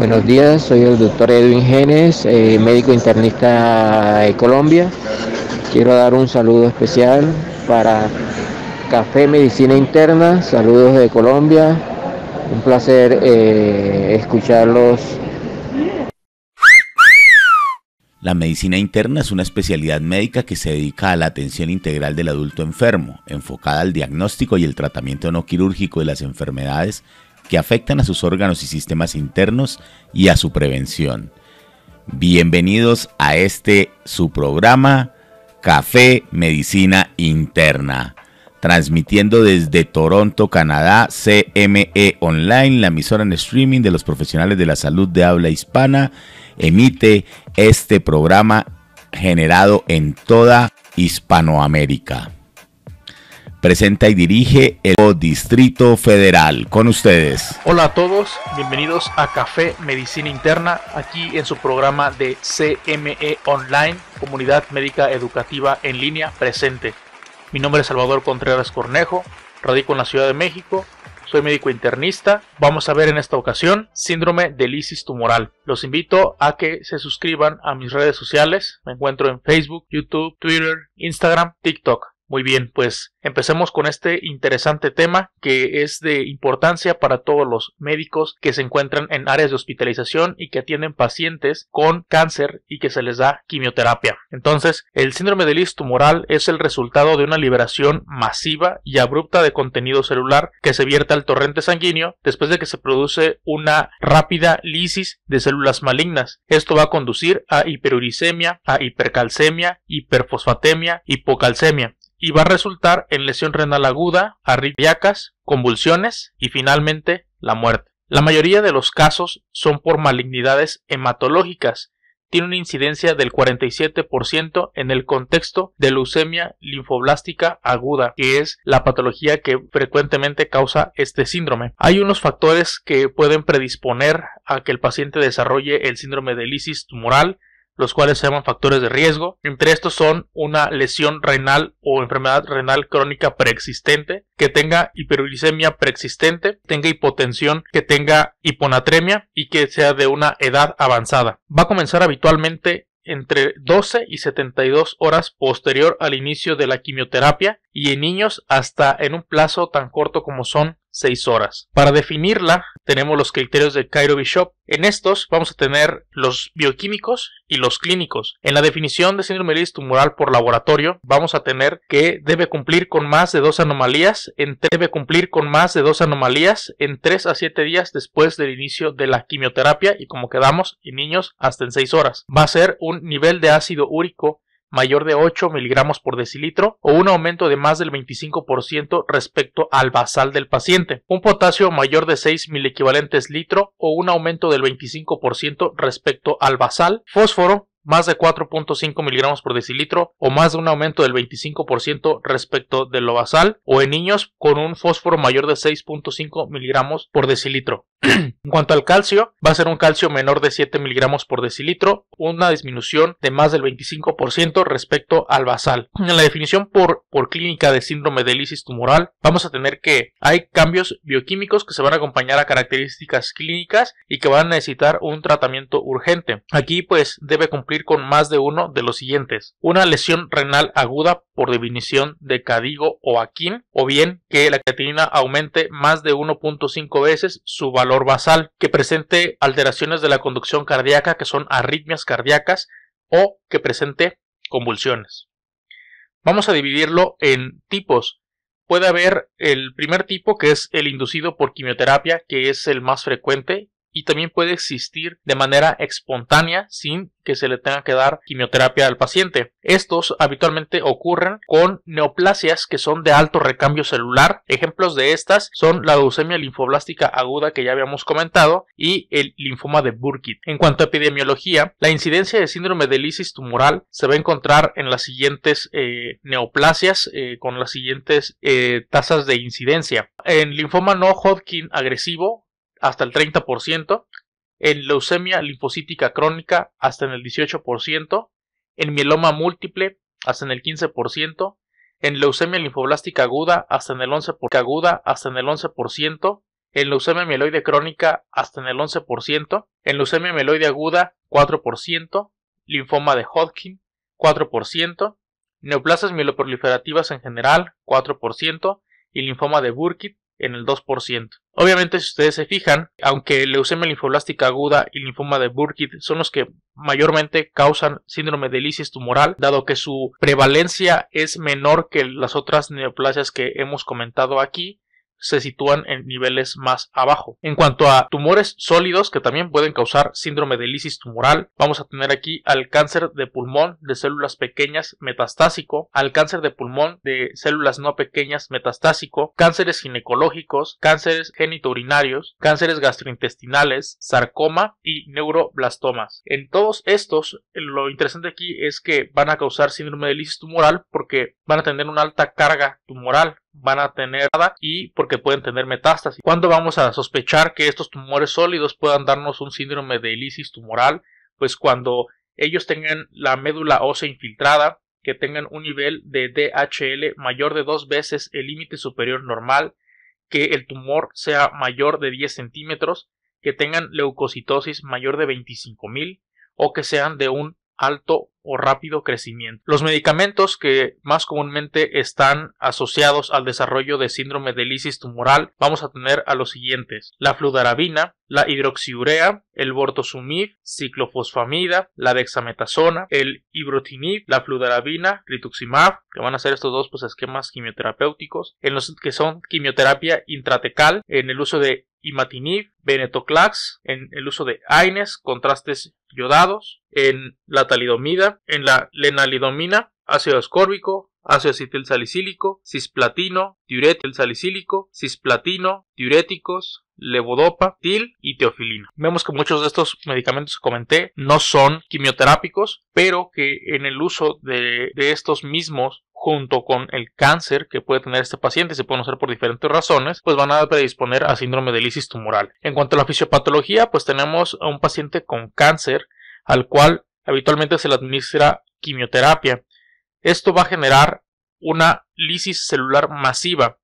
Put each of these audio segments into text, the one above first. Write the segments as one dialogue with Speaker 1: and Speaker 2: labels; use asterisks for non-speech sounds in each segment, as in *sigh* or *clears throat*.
Speaker 1: Buenos días, soy el doctor Edwin Genes, eh, médico internista de Colombia. Quiero dar un saludo especial para Café Medicina Interna, saludos de Colombia. Un placer eh, escucharlos. La medicina interna es una especialidad médica que se dedica a la atención integral del adulto enfermo, enfocada al diagnóstico y el tratamiento no quirúrgico de las enfermedades que afectan a sus órganos y sistemas internos y a su prevención. Bienvenidos a este su programa Café Medicina Interna, transmitiendo desde Toronto, Canadá, CME Online, la emisora en streaming de los profesionales de la salud de habla hispana, emite este programa generado en toda Hispanoamérica presenta y dirige el Distrito Federal. Con ustedes.
Speaker 2: Hola a todos, bienvenidos a Café Medicina Interna, aquí en su programa de CME Online, Comunidad Médica Educativa en Línea Presente. Mi nombre es Salvador Contreras Cornejo, radico en la Ciudad de México, soy médico internista. Vamos a ver en esta ocasión síndrome de lisis tumoral. Los invito a que se suscriban a mis redes sociales. Me encuentro en Facebook, YouTube, Twitter, Instagram, TikTok. Muy bien, pues empecemos con este interesante tema que es de importancia para todos los médicos que se encuentran en áreas de hospitalización y que atienden pacientes con cáncer y que se les da quimioterapia. Entonces, el síndrome de lis tumoral es el resultado de una liberación masiva y abrupta de contenido celular que se vierte al torrente sanguíneo después de que se produce una rápida lisis de células malignas. Esto va a conducir a hiperuricemia, a hipercalcemia, hiperfosfatemia, hipocalcemia y va a resultar en lesión renal aguda, arritmias, convulsiones y finalmente la muerte. La mayoría de los casos son por malignidades hematológicas. Tiene una incidencia del 47% en el contexto de leucemia linfoblástica aguda, que es la patología que frecuentemente causa este síndrome. Hay unos factores que pueden predisponer a que el paciente desarrolle el síndrome de lisis tumoral, los cuales se llaman factores de riesgo. Entre estos son una lesión renal o enfermedad renal crónica preexistente, que tenga hiperglicemia preexistente, tenga hipotensión, que tenga hiponatremia y que sea de una edad avanzada. Va a comenzar habitualmente entre 12 y 72 horas posterior al inicio de la quimioterapia y en niños hasta en un plazo tan corto como son 6 horas. Para definirla, tenemos los criterios de Cairo Bishop. En estos vamos a tener los bioquímicos y los clínicos. En la definición de síndrome de tumoral por laboratorio, vamos a tener que debe cumplir con más de dos anomalías, en debe cumplir con más de dos anomalías en 3 a 7 días después del inicio de la quimioterapia y como quedamos en niños hasta en 6 horas. Va a ser un nivel de ácido úrico mayor de 8 miligramos por decilitro o un aumento de más del 25% respecto al basal del paciente, un potasio mayor de 6 equivalentes litro o un aumento del 25% respecto al basal, fósforo más de 4.5 miligramos por decilitro o más de un aumento del 25% respecto de lo basal o en niños con un fósforo mayor de 6.5 miligramos por decilitro en cuanto al calcio, va a ser un calcio menor de 7 miligramos por decilitro, una disminución de más del 25% respecto al basal. En la definición por, por clínica de síndrome de lisis tumoral, vamos a tener que hay cambios bioquímicos que se van a acompañar a características clínicas y que van a necesitar un tratamiento urgente. Aquí pues debe cumplir con más de uno de los siguientes. Una lesión renal aguda por definición de cadigo o aquín, o bien que la creatinina aumente más de 1.5 veces su valor basal, que presente alteraciones de la conducción cardíaca que son arritmias cardíacas o que presente convulsiones. Vamos a dividirlo en tipos. Puede haber el primer tipo que es el inducido por quimioterapia, que es el más frecuente y también puede existir de manera espontánea sin que se le tenga que dar quimioterapia al paciente. Estos habitualmente ocurren con neoplasias que son de alto recambio celular. Ejemplos de estas son la leucemia linfoblástica aguda que ya habíamos comentado y el linfoma de Burkitt. En cuanto a epidemiología, la incidencia de síndrome de lisis tumoral se va a encontrar en las siguientes eh, neoplasias eh, con las siguientes eh, tasas de incidencia. En linfoma no Hodgkin agresivo hasta el 30%, en leucemia linfocítica crónica hasta en el 18%, en mieloma múltiple hasta en el 15%, en leucemia linfoblástica aguda hasta en el 11%, aguda hasta en el 11%, en leucemia mieloide crónica hasta en el 11%, en leucemia mieloide aguda 4%, linfoma de Hodgkin 4%, neoplasias mieloproliferativas en general 4% y linfoma de Burkitt en el 2%. Obviamente, si ustedes se fijan, aunque leucemia linfoblástica aguda y linfoma de Burkitt son los que mayormente causan síndrome de lisis tumoral, dado que su prevalencia es menor que las otras neoplasias que hemos comentado aquí, se sitúan en niveles más abajo. En cuanto a tumores sólidos que también pueden causar síndrome de lisis tumoral, vamos a tener aquí al cáncer de pulmón de células pequeñas metastásico, al cáncer de pulmón de células no pequeñas metastásico, cánceres ginecológicos, cánceres genitourinarios, cánceres gastrointestinales, sarcoma y neuroblastomas. En todos estos, lo interesante aquí es que van a causar síndrome de lisis tumoral porque van a tener una alta carga tumoral van a tener nada y porque pueden tener metástasis. ¿Cuándo vamos a sospechar que estos tumores sólidos puedan darnos un síndrome de lisis tumoral? Pues cuando ellos tengan la médula ósea infiltrada, que tengan un nivel de DHL mayor de dos veces el límite superior normal, que el tumor sea mayor de 10 centímetros, que tengan leucocitosis mayor de 25.000 o que sean de un alto o rápido crecimiento. Los medicamentos que más comúnmente están asociados al desarrollo de síndrome de lisis tumoral vamos a tener a los siguientes: la fludarabina, la hidroxiurea, el bortosumib, ciclofosfamida, la dexametasona, el ibrutinib, la fludarabina, rituximab, que van a ser estos dos pues, esquemas quimioterapéuticos, en los que son quimioterapia intratecal, en el uso de y Matiniv, Benetoclax, en el uso de aines, contrastes yodados, en la talidomida, en la lenalidomina, ácido ascórbico, ácido salicílico, cisplatino, diuretil salicílico, cisplatino, diuréticos, levodopa, til y teofilina. Vemos que muchos de estos medicamentos que comenté no son quimioterápicos, pero que en el uso de, de estos mismos junto con el cáncer que puede tener este paciente, se pueden usar por diferentes razones, pues van a predisponer a síndrome de lisis tumoral. En cuanto a la fisiopatología, pues tenemos a un paciente con cáncer al cual habitualmente se le administra quimioterapia esto va a generar una lisis celular masiva,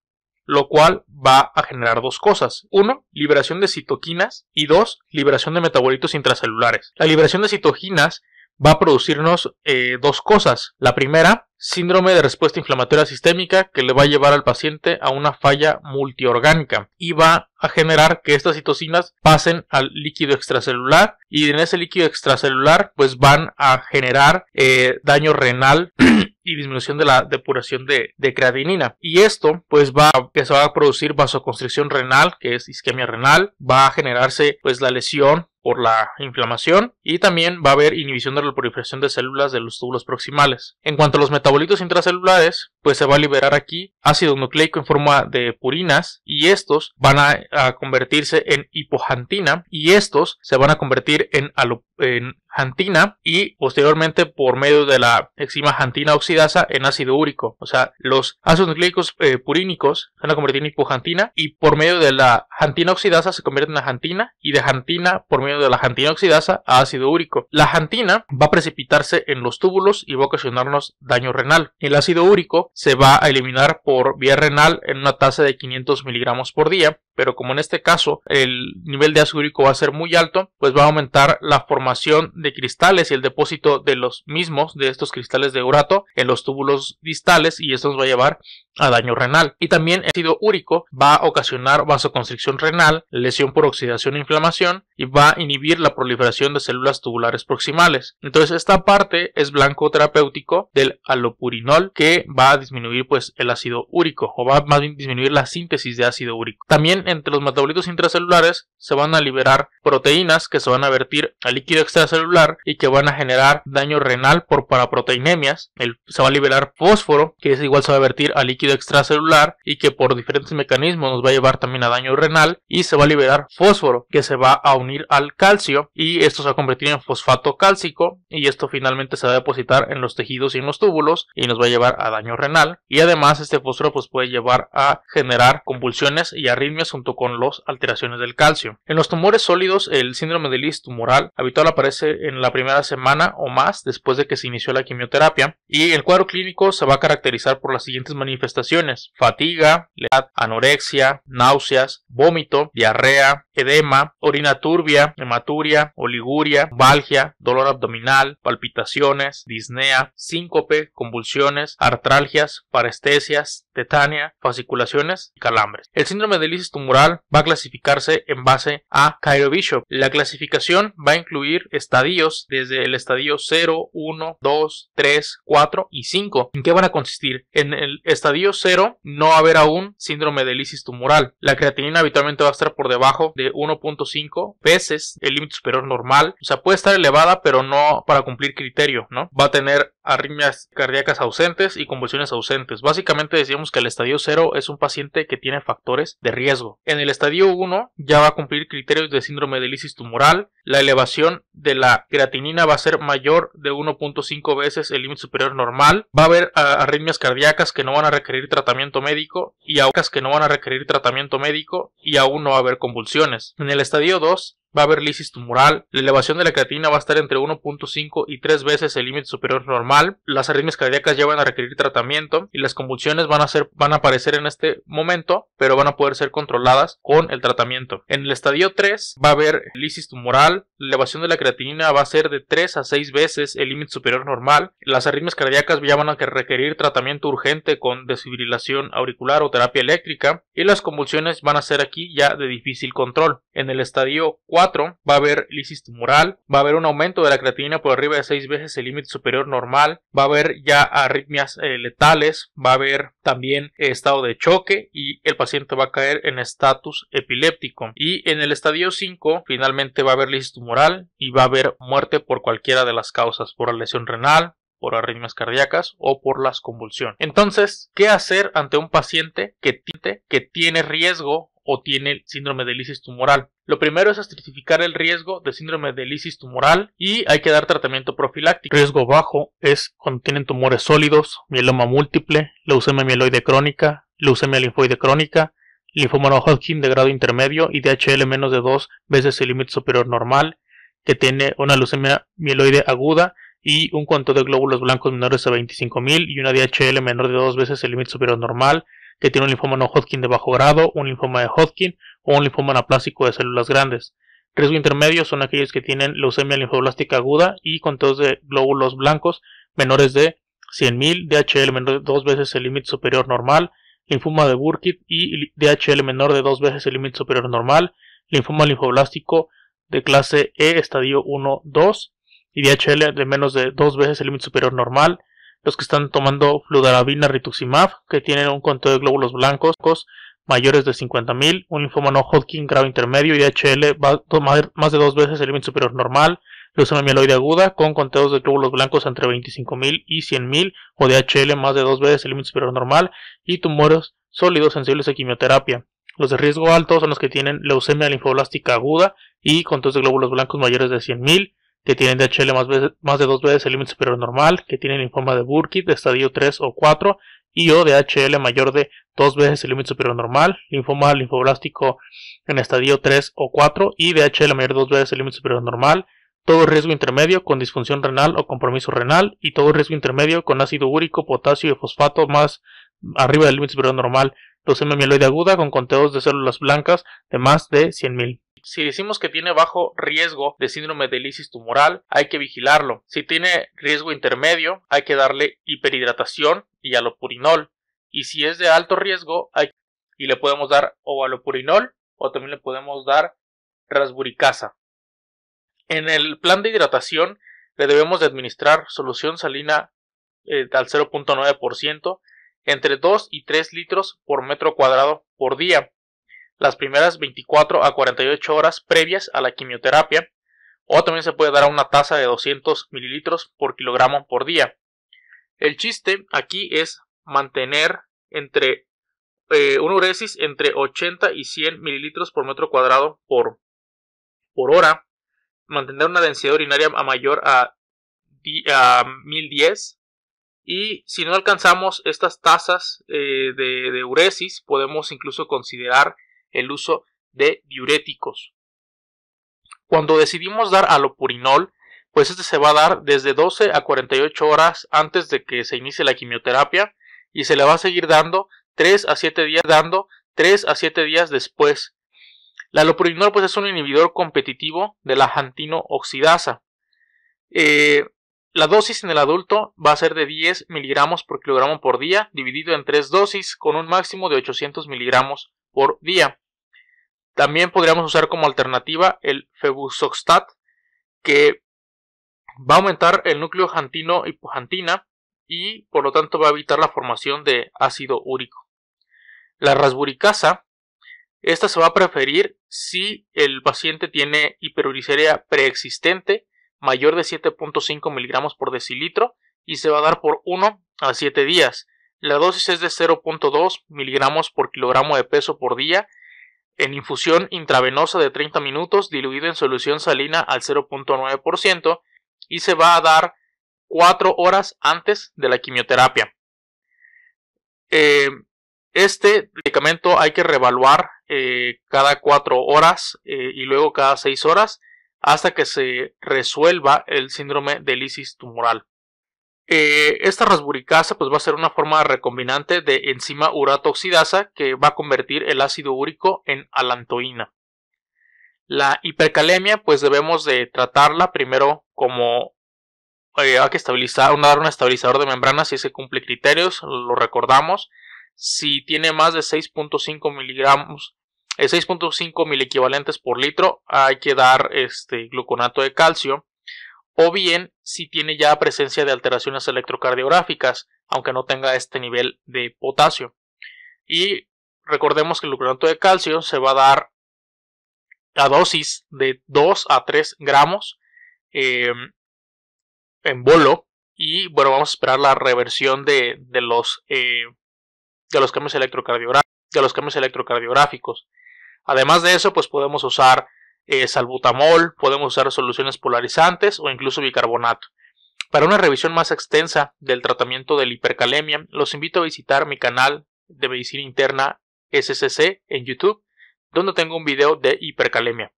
Speaker 2: lo cual va a generar dos cosas. Uno, liberación de citoquinas y dos, liberación de metabolitos intracelulares. La liberación de citoquinas va a producirnos eh, dos cosas. La primera síndrome de respuesta inflamatoria sistémica que le va a llevar al paciente a una falla multiorgánica y va a generar que estas citocinas pasen al líquido extracelular y en ese líquido extracelular pues van a generar eh, daño renal *clears throat* y disminución de la depuración de, de, creatinina. Y esto, pues, va a, que se va a producir vasoconstricción renal, que es isquemia renal, va a generarse, pues, la lesión por la inflamación y también va a haber inhibición de la proliferación de células de los túbulos proximales. En cuanto a los metabolitos intracelulares, pues se va a liberar aquí ácido nucleico en forma de purinas y estos van a, convertirse en hipojantina y estos se van a convertir en, en jantina y posteriormente por medio de la enzima jantina oxidasa en ácido úrico. O sea, los ácidos nucleicos eh, purínicos se van a convertir en hipojantina y por medio de la jantina oxidasa se convierte en jantina y de jantina por medio de la jantina oxidasa a ácido úrico. La jantina va a precipitarse en los túbulos y va a ocasionarnos daño renal. El ácido úrico se va a eliminar por vía renal en una tasa de 500 miligramos por día pero como en este caso el nivel de ácido úrico va a ser muy alto, pues va a aumentar la formación de cristales y el depósito de los mismos, de estos cristales de urato, en los túbulos distales y esto nos va a llevar a daño renal. Y también el ácido úrico va a ocasionar vasoconstricción renal, lesión por oxidación e inflamación y va a inhibir la proliferación de células tubulares proximales. Entonces esta parte es blanco terapéutico del alopurinol que va a disminuir pues el ácido úrico o va a más bien disminuir la síntesis de ácido úrico. También entre los metabolitos intracelulares se van a liberar proteínas que se van a vertir al líquido extracelular y que van a generar daño renal por paraproteinemias. se va a liberar fósforo, que es igual se va a vertir al líquido extracelular y que por diferentes mecanismos nos va a llevar también a daño renal. Y se va a liberar fósforo, que se va a unir al calcio y esto se va a convertir en fosfato cálcico y esto finalmente se va a depositar en los tejidos y en los túbulos y nos va a llevar a daño renal. Y además este fósforo pues puede llevar a generar convulsiones y arritmias junto con las alteraciones del calcio. En los tumores sólidos, el síndrome de Lis tumoral habitual aparece en la primera semana o más después de que se inició la quimioterapia y el cuadro clínico se va a caracterizar por las siguientes manifestaciones: fatiga, anorexia, náuseas, vómito, diarrea, edema, orina turbia, hematuria, oliguria, valgia, dolor abdominal, palpitaciones, disnea, síncope, convulsiones, artralgias, parestesias, tetania, fasciculaciones y calambres. El síndrome de lisis tumoral va a clasificarse en base a Cairo Bishop. La clasificación va a incluir estadios desde el estadio 0, 1, 2, 3, 4 y 5. ¿En qué van a consistir? En el estadio 0 no va a haber aún síndrome de lisis tumoral. La creatinina habitualmente va a estar por debajo de 1.5 veces el límite superior normal. O sea, puede estar elevada, pero no para cumplir criterio, ¿no? Va a tener arritmias cardíacas ausentes y convulsiones ausentes. Básicamente decíamos que el estadio 0 es un paciente que tiene factores de riesgo. En el estadio 1 ya va a cumplir criterios de síndrome de lisis tumoral, la elevación de la creatinina va a ser mayor de 1.5 veces el límite superior normal, va a haber ah, arritmias cardíacas que no van a requerir tratamiento médico y aún que no van a requerir tratamiento médico y aún no va a haber convulsiones. En el estadio 2 va a haber lisis tumoral, la elevación de la creatina va a estar entre 1.5 y 3 veces el límite superior normal, las arritmias cardíacas ya van a requerir tratamiento y las convulsiones van a, ser, van a aparecer en este momento, pero van a poder ser controladas con el tratamiento. En el estadio 3 va a haber lisis tumoral, la elevación de la creatinina va a ser de 3 a 6 veces el límite superior normal, las arritmias cardíacas ya van a requerir tratamiento urgente con desfibrilación auricular o terapia eléctrica y las convulsiones van a ser aquí ya de difícil control. En el estadio 4 va a haber lisis tumoral, va a haber un aumento de la creatinina por arriba de 6 veces el límite superior normal, va a haber ya arritmias eh, letales, va a haber también eh, estado de choque y el paciente va a caer en estatus epiléptico. Y en el estadio 5 finalmente va a haber lisis tumoral y va a haber muerte por cualquiera de las causas, por la lesión renal, por arritmias cardíacas o por las convulsiones. Entonces, ¿qué hacer ante un paciente que, que tiene riesgo o tiene síndrome de lisis tumoral. Lo primero es estratificar el riesgo de síndrome de lisis tumoral y hay que dar tratamiento profiláctico. Riesgo bajo es cuando tienen tumores sólidos, mieloma múltiple, leucemia mieloide crónica, leucemia linfoide crónica, linfoma no Hodgkin de grado intermedio y DHL menos de dos veces el límite superior normal, que tiene una leucemia mieloide aguda y un cuanto de glóbulos blancos menores a 25.000 y una DHL menor de dos veces el límite superior normal, que tiene un linfoma no Hodgkin de bajo grado, un linfoma de Hodgkin o un linfoma anaplástico de células grandes. Riesgo intermedio son aquellos que tienen leucemia linfoblástica aguda y conteos de glóbulos blancos menores de 100.000, DHL menor de dos veces el límite superior normal, linfoma de Burkitt y DHL menor de dos veces el límite superior normal, linfoma linfoblástico de clase E estadio 1-2 y DHL de menos de dos veces el límite superior normal, los que están tomando fludarabina rituximab, que tienen un conteo de glóbulos blancos mayores de 50.000, un linfoma no Hodgkin grado intermedio, y tomar más de dos veces el límite superior normal, leucemia mieloide aguda con conteos de glóbulos blancos entre 25.000 y 100.000 o DHL más de dos veces el límite superior normal y tumores sólidos sensibles a quimioterapia. Los de riesgo alto son los que tienen leucemia linfoblástica aguda y conteos de glóbulos blancos mayores de 100.000, que tienen DHL más, más de dos veces el límite superior normal, que tienen linfoma de Burkitt de estadio 3 o 4 y o DHL mayor de dos veces el límite superior normal, linfoma linfoblástico en estadio 3 o 4 y DHL mayor de dos veces el límite superior normal, todo riesgo intermedio con disfunción renal o compromiso renal y todo riesgo intermedio con ácido úrico, potasio y fosfato más arriba del límite superior normal, leucemia mieloide aguda con conteos de células blancas de más de 100.000. Si decimos que tiene bajo riesgo de síndrome de lisis tumoral, hay que vigilarlo. Si tiene riesgo intermedio, hay que darle hiperhidratación y alopurinol. Y si es de alto riesgo, hay y le podemos dar o alopurinol o también le podemos dar rasburicasa. En el plan de hidratación le debemos administrar solución salina eh, al 0.9% entre 2 y 3 litros por metro cuadrado por día las primeras 24 a 48 horas previas a la quimioterapia, o también se puede dar a una tasa de 200 mililitros por kilogramo por día. El chiste aquí es mantener entre eh, una uresis entre 80 y 100 mililitros por metro cuadrado por, por hora, mantener una densidad urinaria a mayor a, 1010 y si no alcanzamos estas tasas eh, de, de, uresis, podemos incluso considerar el uso de diuréticos. Cuando decidimos dar alopurinol, pues este se va a dar desde 12 a 48 horas antes de que se inicie la quimioterapia y se le va a seguir dando 3 a 7 días dando 3 a 7 días después. La alopurinol pues es un inhibidor competitivo de la jantino oxidasa. Eh, la dosis en el adulto va a ser de 10 miligramos por kilogramo por día, dividido en tres dosis, con un máximo de 800 miligramos por día. También podríamos usar como alternativa el febuxostat, que va a aumentar el núcleo jantino hipojantina y por lo tanto va a evitar la formación de ácido úrico. La rasburicasa, esta se va a preferir si el paciente tiene hiperuriceria preexistente mayor de 7.5 miligramos por decilitro y se va a dar por 1 a 7 días. La dosis es de 0.2 miligramos por kilogramo de peso por día en infusión intravenosa de 30 minutos diluido en solución salina al 0.9% y se va a dar 4 horas antes de la quimioterapia. Eh, este medicamento hay que revaluar eh, cada 4 horas eh, y luego cada 6 horas hasta que se resuelva el síndrome de lisis tumoral. Eh, esta rasburicasa pues, va a ser una forma recombinante de enzima uratoxidasa que va a convertir el ácido úrico en alantoína. La hipercalemia pues debemos de tratarla primero como eh, hay que estabilizar, dar un estabilizador de membrana si se cumple criterios, lo recordamos. Si tiene más de 6.5 miligramos, 6.5 eh, 6.5 equivalentes por litro, hay que dar este gluconato de calcio o bien si tiene ya presencia de alteraciones electrocardiográficas, aunque no tenga este nivel de potasio. Y recordemos que el gluconato de calcio se va a dar a dosis de 2 a 3 gramos em, en bolo. Y bueno, vamos a esperar la reversión de, los, eh, de, los cambios de los cambios electrocardiográficos. Además de eso, pues podemos usar eh, salbutamol, podemos usar soluciones polarizantes o incluso bicarbonato. Para una revisión más extensa del tratamiento de la hipercalemia, los invito a visitar mi canal de medicina interna SCC en YouTube, donde tengo un video de hipercalemia.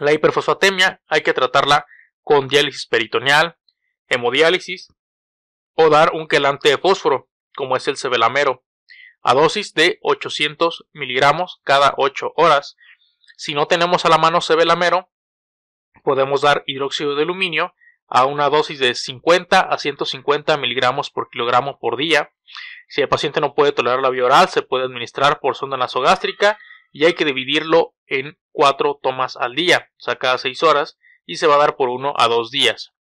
Speaker 2: La hiperfosfatemia hay que tratarla con diálisis peritoneal, hemodiálisis o dar un quelante de fósforo, como es el cebelamero, a dosis de 800 miligramos cada 8 horas si no tenemos a la mano cebelamero, podemos dar hidróxido de aluminio a una dosis de 50 a 150 miligramos por kilogramo por día. Si el paciente no puede tolerar la vía oral, se puede administrar por sonda nasogástrica y hay que dividirlo en cuatro tomas al día, o sea, cada 6 horas, y se va a dar por uno a dos días.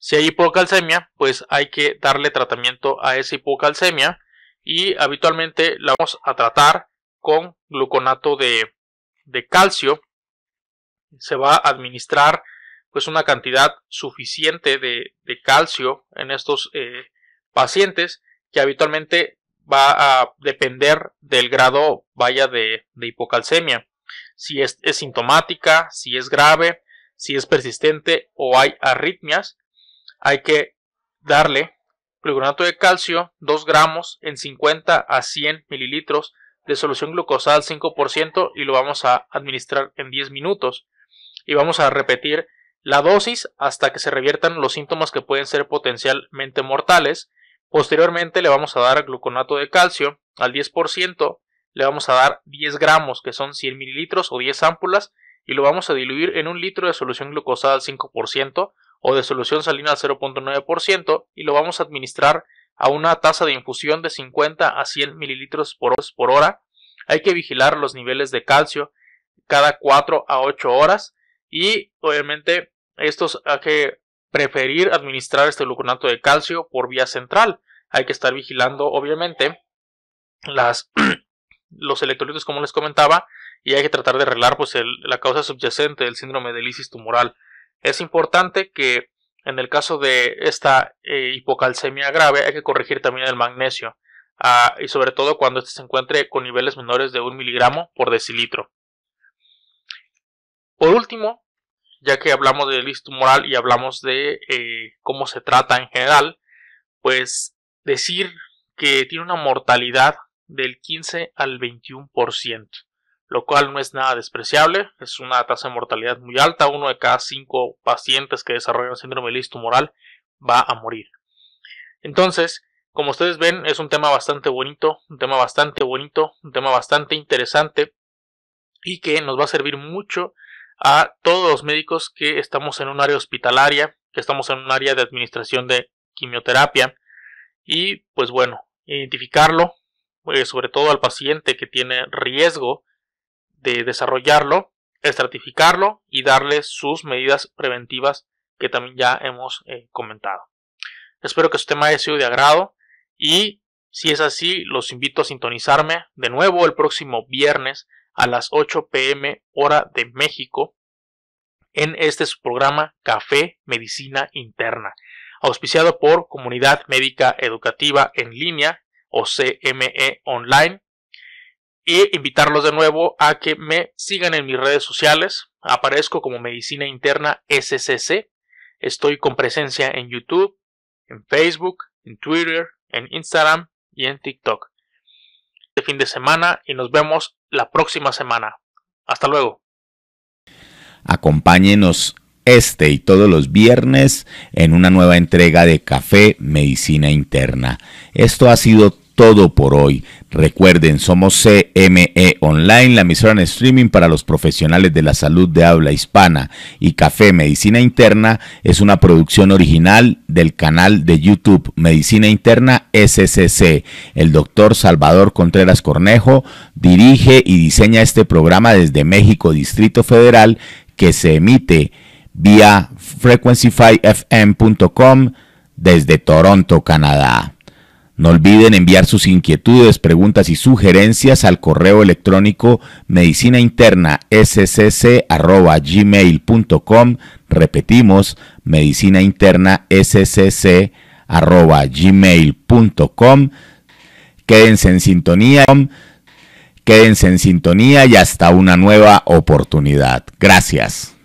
Speaker 2: Si hay hipocalcemia, pues hay que darle tratamiento a esa hipocalcemia y habitualmente la vamos a tratar con gluconato de de calcio se va a administrar pues una cantidad suficiente de, calcio en estos eh, pacientes que habitualmente va a depender del grado vaya de, hipocalcemia si es, sintomática si es grave si es persistente o hay arritmias hay que darle gluconato de calcio 2 gramos en 50 a 100 mililitros de solución glucosada al 5% y lo vamos a administrar en 10 minutos. Y vamos a repetir la dosis hasta que se reviertan los síntomas que pueden ser potencialmente mortales. Posteriormente le vamos a dar gluconato de calcio al 10%, le vamos a dar 10 gramos que son 100 mililitros o 10 ámpulas y lo vamos a diluir en un litro de solución glucosada al 5% o de solución salina al 0.9% y lo vamos a administrar a una tasa de infusión de 50 a 100 mililitros por hora. Hay que vigilar los niveles de calcio cada 4 a 8 horas y obviamente estos hay que preferir administrar este gluconato de calcio por vía central. Hay que estar vigilando obviamente *clears throat* los electrolitos como les comentaba y hay que tratar de arreglar pues, la causa subyacente del síndrome de lisis tumoral. Es importante que en el caso de esta eh, hipocalcemia grave hay que corregir también el magnesio, ah, y sobre todo cuando este se encuentre con niveles menores de un miligramo por decilitro. Por último, ya que hablamos de listo tumoral y hablamos de eh, cómo se trata en general, pues decir que tiene una mortalidad del 15 al 21% lo cual no es nada despreciable, es una tasa de mortalidad muy alta, uno de cada cinco pacientes que desarrollan síndrome lis tumoral va a morir. Entonces, como ustedes ven, es un tema bastante bonito, un tema bastante bonito, un tema bastante interesante y que nos va a servir mucho a todos los médicos que estamos en un área hospitalaria, que estamos en un área de administración de quimioterapia y pues bueno, identificarlo, eh, sobre todo al paciente que tiene riesgo de desarrollarlo, estratificarlo y darle sus medidas preventivas que también ya hemos eh, comentado. Espero que su tema haya sido de agrado y si es así, los invito a sintonizarme de nuevo el próximo viernes a las 8 pm hora de México en este programa Café Medicina Interna, auspiciado por Comunidad Médica Educativa en Línea o CME Online y invitarlos de nuevo a que me sigan en mis redes sociales. Aparezco como Medicina Interna SCC. Estoy con presencia en YouTube, en Facebook, en Twitter, en Instagram y en TikTok. Este fin de semana y nos vemos la próxima semana. Hasta luego.
Speaker 1: Acompáñenos este y todos los viernes en una nueva entrega de Café Medicina Interna. Esto ha sido todo por hoy. Recuerden, somos CME Online, la emisora en streaming para los profesionales de la salud de habla hispana. Y Café Medicina Interna es una producción original del canal de YouTube Medicina Interna SCC. El doctor Salvador Contreras Cornejo dirige y diseña este programa desde México, Distrito Federal, que se emite vía Frequency5FM.com desde Toronto, Canadá. No olviden enviar sus inquietudes, preguntas y sugerencias al correo electrónico scc.com Repetimos, medicinainterna Quédense en sintonía. Quédense en sintonía y hasta una nueva oportunidad. Gracias.